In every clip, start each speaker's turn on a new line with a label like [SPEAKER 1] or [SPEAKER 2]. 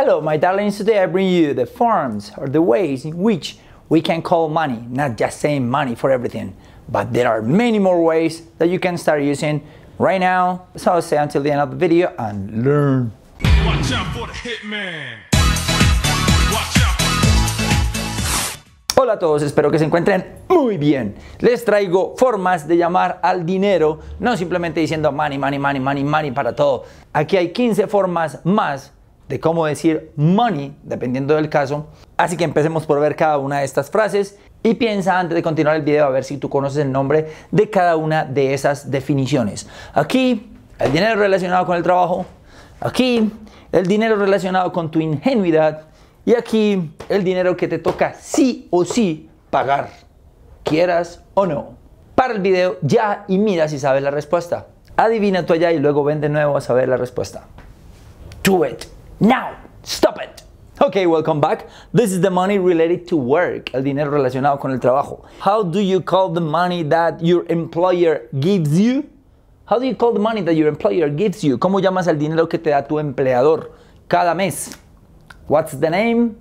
[SPEAKER 1] Hello, my darlings. Today I bring you the forms or the ways in which we can call money, not just saying money for everything, but there are many more ways that you can start using right now. So I'll say until the end of the video and learn. Watch out for the hitman. Hola a todos, espero que se encuentren muy bien. Les traigo formas de llamar al dinero, no simplemente diciendo money, money, money, money, money para todo. Aquí hay 15 formas más de cómo decir money, dependiendo del caso. Así que empecemos por ver cada una de estas frases y piensa antes de continuar el video a ver si tú conoces el nombre de cada una de esas definiciones. Aquí, el dinero relacionado con el trabajo. Aquí, el dinero relacionado con tu ingenuidad. Y aquí, el dinero que te toca sí o sí pagar, quieras o no. Para el video ya y mira si sabes la respuesta. Adivina tú allá y luego ven de nuevo a saber la respuesta. Do it. Now, stop it. Okay, welcome back. This is the money related to work, el dinero relacionado con el trabajo. How do you call the money that your employer gives you? How do you call the money that your employer gives you? ¿Cómo llamas al dinero que te da tu empleador cada mes? What's the name?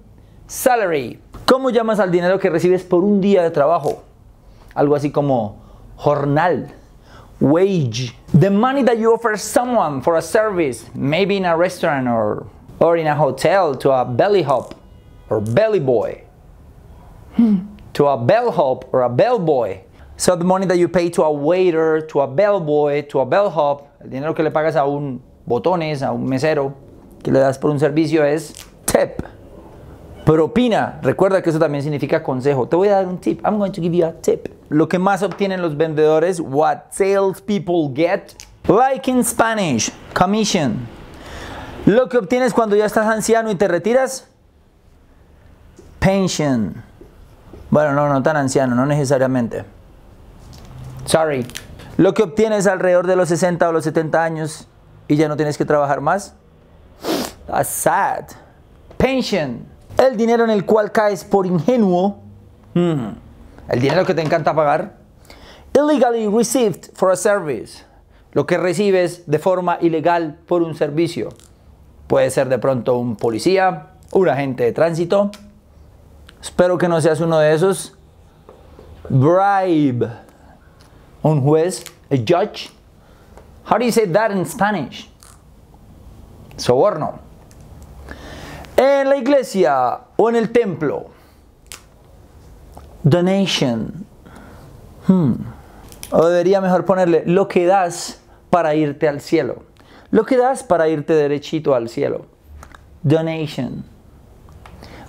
[SPEAKER 1] Salary. ¿Cómo llamas al dinero que recibes por un día de trabajo? Algo así como jornal wage. The money that you offer someone for a service, maybe in a restaurant or or in a hotel to a hop or belly boy, to a bellhop or a bellboy. So the money that you pay to a waiter, to a bellboy, to a bellhop, el dinero que le pagas a un botones, a un mesero, que le das por un servicio es tip. Propina. Recuerda que eso también significa consejo. Te voy a dar un tip. I'm going to give you a tip. Lo que más obtienen los vendedores, what salespeople get, like in Spanish, commission. Lo que obtienes cuando ya estás anciano y te retiras. Pension. Bueno, no, no tan anciano, no necesariamente. Sorry. Lo que obtienes alrededor de los 60 o los 70 años y ya no tienes que trabajar más. That's sad. Pension. El dinero en el cual caes por ingenuo. Hmm. El dinero que te encanta pagar. Illegally received for a service. Lo que recibes de forma ilegal por un servicio. Puede ser de pronto un policía, un agente de tránsito. Espero que no seas uno de esos. Bribe. Un juez, a judge. How do you say that in Spanish? Soborno. En la iglesia o en el templo. Donation. Hmm. O debería mejor ponerle lo que das para irte al cielo. Lo que das para irte derechito al cielo. Donation.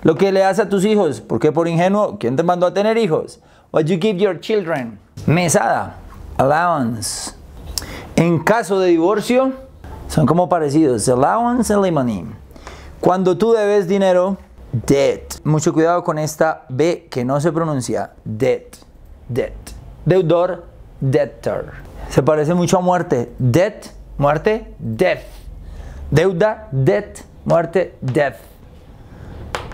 [SPEAKER 1] Lo que le das a tus hijos, porque por ingenuo, ¿quién te mandó a tener hijos? What you give your children. Mesada, allowance. En caso de divorcio, son como parecidos, allowance and money. Cuando tú debes dinero, debt. Mucho cuidado con esta B que no se pronuncia, debt, debt. Deudor, debtor. Se parece mucho a muerte, debt muerte, death. Deuda, debt, muerte, death.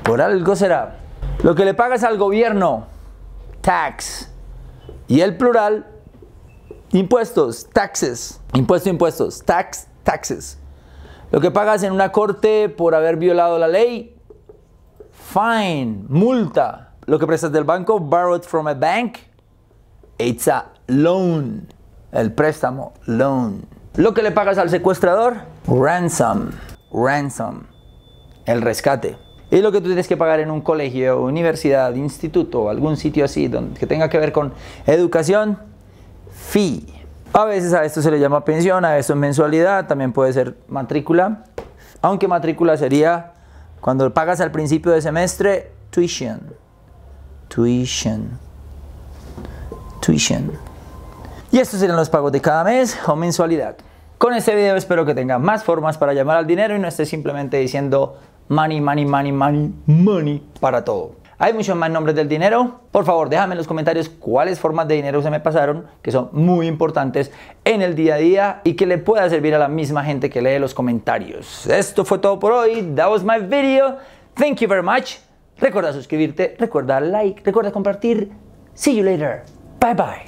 [SPEAKER 1] Por algo será. Lo que le pagas al gobierno, tax. Y el plural, impuestos, taxes. Impuesto, impuestos, tax, taxes. Lo que pagas en una corte por haber violado la ley, fine, multa. Lo que prestas del banco, borrowed from a bank, it's a loan. El préstamo, loan. Lo que le pagas al secuestrador, ransom, ransom, el rescate. Y lo que tú tienes que pagar en un colegio, universidad, instituto, o algún sitio así que tenga que ver con educación, fee. A veces a esto se le llama pensión, a esto mensualidad, también puede ser matrícula. Aunque matrícula sería cuando pagas al principio de semestre, tuition. Tuition. Tuition. Y estos serían los pagos de cada mes o mensualidad. Con este video espero que tenga más formas para llamar al dinero y no esté simplemente diciendo money, money, money, money, money para todo. Hay muchos más nombres del dinero. Por favor, déjame en los comentarios cuáles formas de dinero se me pasaron, que son muy importantes en el día a día y que le pueda servir a la misma gente que lee los comentarios. Esto fue todo por hoy. That was my video. Thank you very much. Recuerda suscribirte, recuerda like, recuerda compartir. See you later. Bye bye.